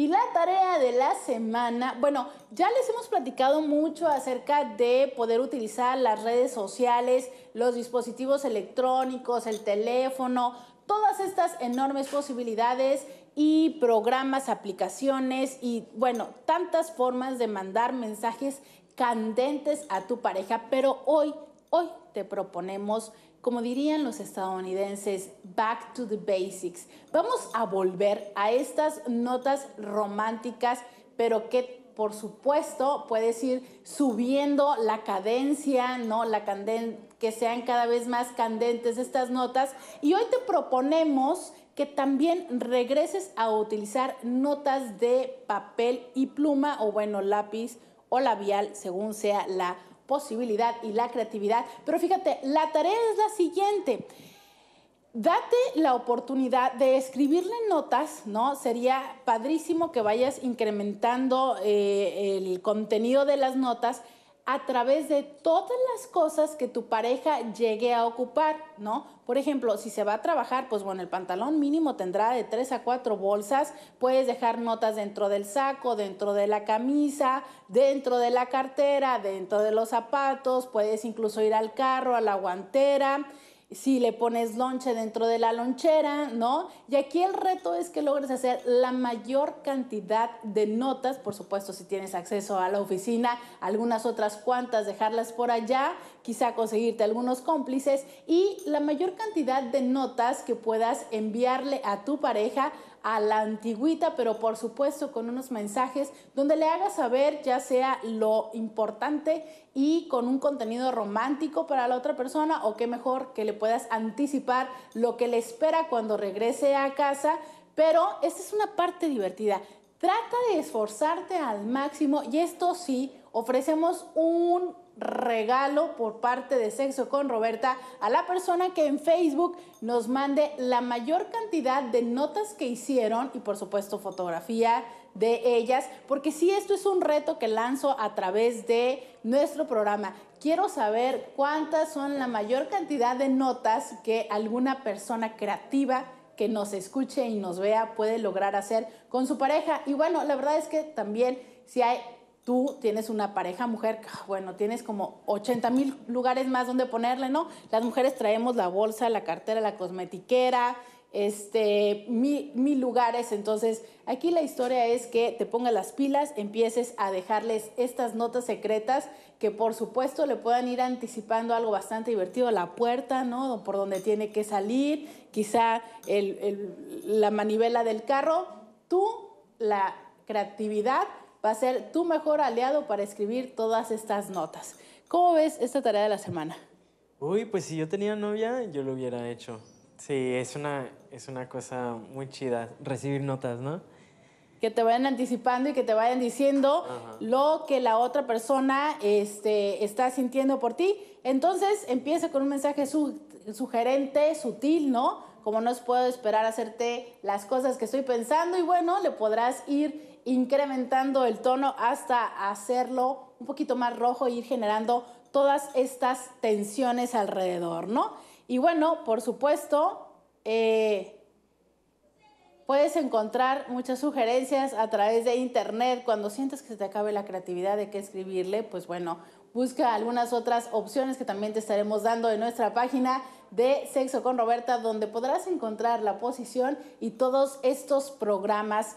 Y la tarea de la semana, bueno, ya les hemos platicado mucho acerca de poder utilizar las redes sociales, los dispositivos electrónicos, el teléfono, todas estas enormes posibilidades y programas, aplicaciones y bueno, tantas formas de mandar mensajes candentes a tu pareja, pero hoy Hoy te proponemos, como dirían los estadounidenses, back to the basics. Vamos a volver a estas notas románticas, pero que por supuesto puedes ir subiendo la cadencia, ¿no? La que sean cada vez más candentes estas notas. Y hoy te proponemos que también regreses a utilizar notas de papel y pluma o bueno, lápiz o labial, según sea la posibilidad y la creatividad. Pero fíjate, la tarea es la siguiente. Date la oportunidad de escribirle notas, ¿no? Sería padrísimo que vayas incrementando eh, el contenido de las notas a través de todas las cosas que tu pareja llegue a ocupar, ¿no? Por ejemplo, si se va a trabajar, pues bueno, el pantalón mínimo tendrá de tres a cuatro bolsas, puedes dejar notas dentro del saco, dentro de la camisa, dentro de la cartera, dentro de los zapatos, puedes incluso ir al carro, a la guantera si le pones lonche dentro de la lonchera, ¿no? Y aquí el reto es que logres hacer la mayor cantidad de notas, por supuesto si tienes acceso a la oficina, algunas otras cuantas, dejarlas por allá, quizá conseguirte algunos cómplices y la mayor cantidad de notas que puedas enviarle a tu pareja a la antigüita, pero por supuesto con unos mensajes donde le haga saber ya sea lo importante y con un contenido romántico para la otra persona o qué mejor que le puedas anticipar lo que le espera cuando regrese a casa. Pero esta es una parte divertida. Trata de esforzarte al máximo y esto sí, ofrecemos un regalo por parte de Sexo con Roberta a la persona que en Facebook nos mande la mayor cantidad de notas que hicieron y por supuesto fotografía de ellas, porque sí, esto es un reto que lanzo a través de nuestro programa. Quiero saber cuántas son la mayor cantidad de notas que alguna persona creativa que nos escuche y nos vea puede lograr hacer con su pareja. Y bueno, la verdad es que también si hay tú tienes una pareja mujer, ah, bueno, tienes como 80 mil lugares más donde ponerle, ¿no? Las mujeres traemos la bolsa, la cartera, la cosmetiquera, este, mil, lugares. Entonces, aquí la historia es que te pongas las pilas, empieces a dejarles estas notas secretas que por supuesto le puedan ir anticipando algo bastante divertido, la puerta, ¿no? Por donde tiene que salir, quizá la manivela del carro. Tú, la creatividad, va a ser tu mejor aliado para escribir todas estas notas. ¿Cómo ves esta tarea de la semana? Uy, pues si yo tenía novia, yo lo hubiera hecho. Sí, es una, cosa muy chida recibir notas, ¿no? Que te vayan anticipando y que te vayan diciendo lo que la otra persona este, está sintiendo por ti. Entonces empieza con un mensaje sugerente, sutil, ¿no? Como no puedo esperar hacerte las cosas que estoy pensando y bueno, le podrás ir incrementando el tono hasta hacerlo un poquito más rojo e ir generando todas estas tensiones alrededor, ¿no? Y bueno, por supuesto, eh, puedes encontrar muchas sugerencias a través de internet. Cuando sientes que se te acabe la creatividad de qué escribirle, pues bueno, busca algunas otras opciones que también te estaremos dando en nuestra página de Sexo con Roberta, donde podrás encontrar la posición y todos estos programas.